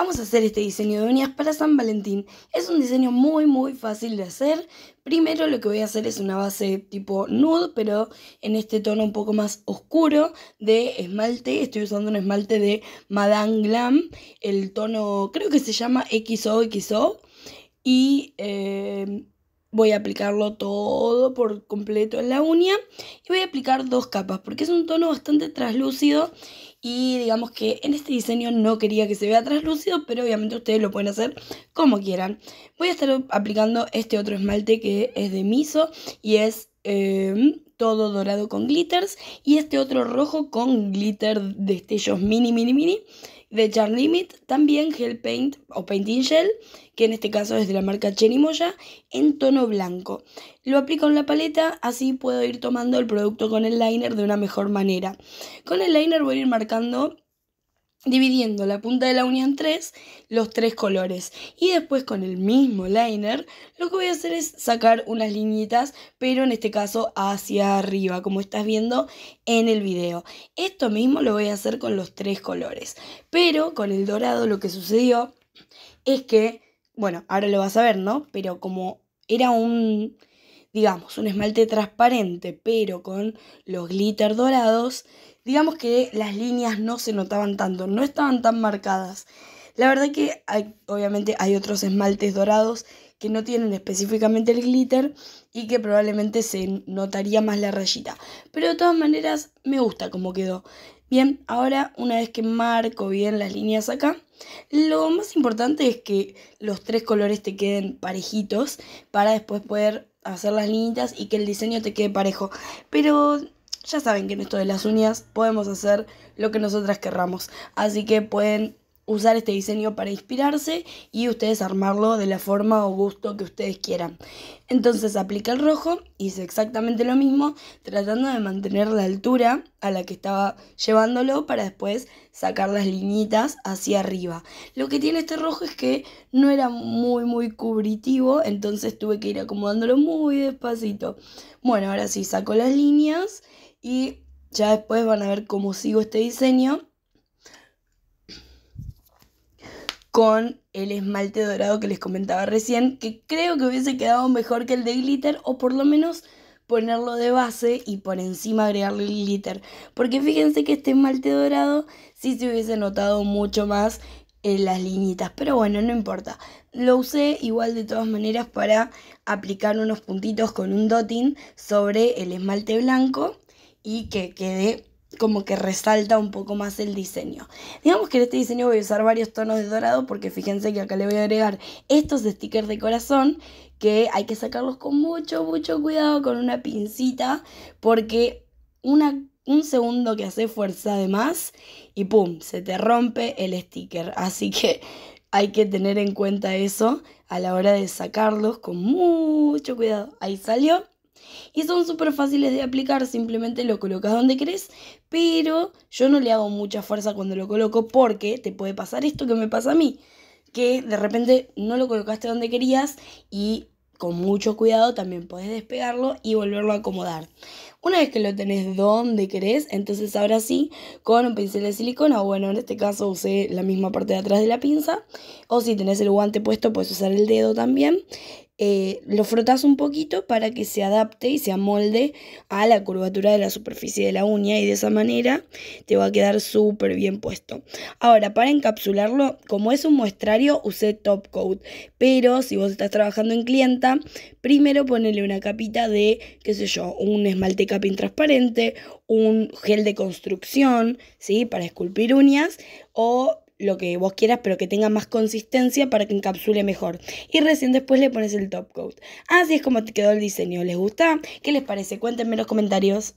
Vamos a hacer este diseño de uñas para San Valentín. Es un diseño muy muy fácil de hacer. Primero lo que voy a hacer es una base tipo nude, pero en este tono un poco más oscuro de esmalte. Estoy usando un esmalte de Madame Glam, el tono creo que se llama XOXO. Y eh, voy a aplicarlo todo por completo en la uña y voy a aplicar dos capas porque es un tono bastante translúcido y digamos que en este diseño no quería que se vea translúcido pero obviamente ustedes lo pueden hacer como quieran voy a estar aplicando este otro esmalte que es de miso y es em, todo dorado con glitters y este otro rojo con glitter destellos mini mini mini de Charm Limit, también Gel Paint o Painting Gel, que en este caso es de la marca Chenimoya, Moya, en tono blanco. Lo aplico en la paleta, así puedo ir tomando el producto con el liner de una mejor manera. Con el liner voy a ir marcando dividiendo la punta de la unión 3, tres, los tres colores. Y después con el mismo liner, lo que voy a hacer es sacar unas liñitas, pero en este caso hacia arriba, como estás viendo en el video. Esto mismo lo voy a hacer con los tres colores. Pero con el dorado lo que sucedió es que, bueno, ahora lo vas a ver, ¿no? Pero como era un digamos, un esmalte transparente pero con los glitter dorados, digamos que las líneas no se notaban tanto, no estaban tan marcadas. La verdad que obviamente hay otros esmaltes dorados que no tienen específicamente el glitter y que probablemente se notaría más la rayita. Pero de todas maneras me gusta cómo quedó. Bien, ahora una vez que marco bien las líneas acá, lo más importante es que los tres colores te queden parejitos para después poder hacer las líneas y que el diseño te quede parejo. Pero ya saben que en esto de las uñas podemos hacer lo que nosotras querramos. Así que pueden usar este diseño para inspirarse y ustedes armarlo de la forma o gusto que ustedes quieran. Entonces aplica el rojo, hice exactamente lo mismo, tratando de mantener la altura a la que estaba llevándolo para después sacar las liñitas hacia arriba. Lo que tiene este rojo es que no era muy muy cubritivo, entonces tuve que ir acomodándolo muy despacito. Bueno, ahora sí saco las líneas y ya después van a ver cómo sigo este diseño con el esmalte dorado que les comentaba recién, que creo que hubiese quedado mejor que el de glitter, o por lo menos ponerlo de base y por encima agregarle el glitter. Porque fíjense que este esmalte dorado sí se hubiese notado mucho más en las liñitas, pero bueno, no importa. Lo usé igual de todas maneras para aplicar unos puntitos con un dotting sobre el esmalte blanco y que quede como que resalta un poco más el diseño. Digamos que en este diseño voy a usar varios tonos de dorado porque fíjense que acá le voy a agregar estos stickers de corazón que hay que sacarlos con mucho, mucho cuidado con una pincita porque una, un segundo que hace fuerza de más y pum, se te rompe el sticker. Así que hay que tener en cuenta eso a la hora de sacarlos con mucho cuidado. Ahí salió. Y son súper fáciles de aplicar, simplemente lo colocas donde querés, pero yo no le hago mucha fuerza cuando lo coloco porque te puede pasar esto que me pasa a mí, que de repente no lo colocaste donde querías y con mucho cuidado también podés despegarlo y volverlo a acomodar. Una vez que lo tenés donde querés, entonces ahora sí, con un pincel de silicona, o bueno, en este caso usé la misma parte de atrás de la pinza, o si tenés el guante puesto, puedes usar el dedo también. Eh, lo frotas un poquito para que se adapte y se amolde a la curvatura de la superficie de la uña y de esa manera te va a quedar súper bien puesto. Ahora, para encapsularlo, como es un muestrario, usé top coat, pero si vos estás trabajando en clienta, primero ponele una capita de, qué sé yo, un esmalte capping transparente, un gel de construcción, ¿sí? Para esculpir uñas o lo que vos quieras, pero que tenga más consistencia para que encapsule mejor. Y recién después le pones el top coat. Así es como te quedó el diseño. ¿Les gusta? ¿Qué les parece? Cuéntenme en los comentarios.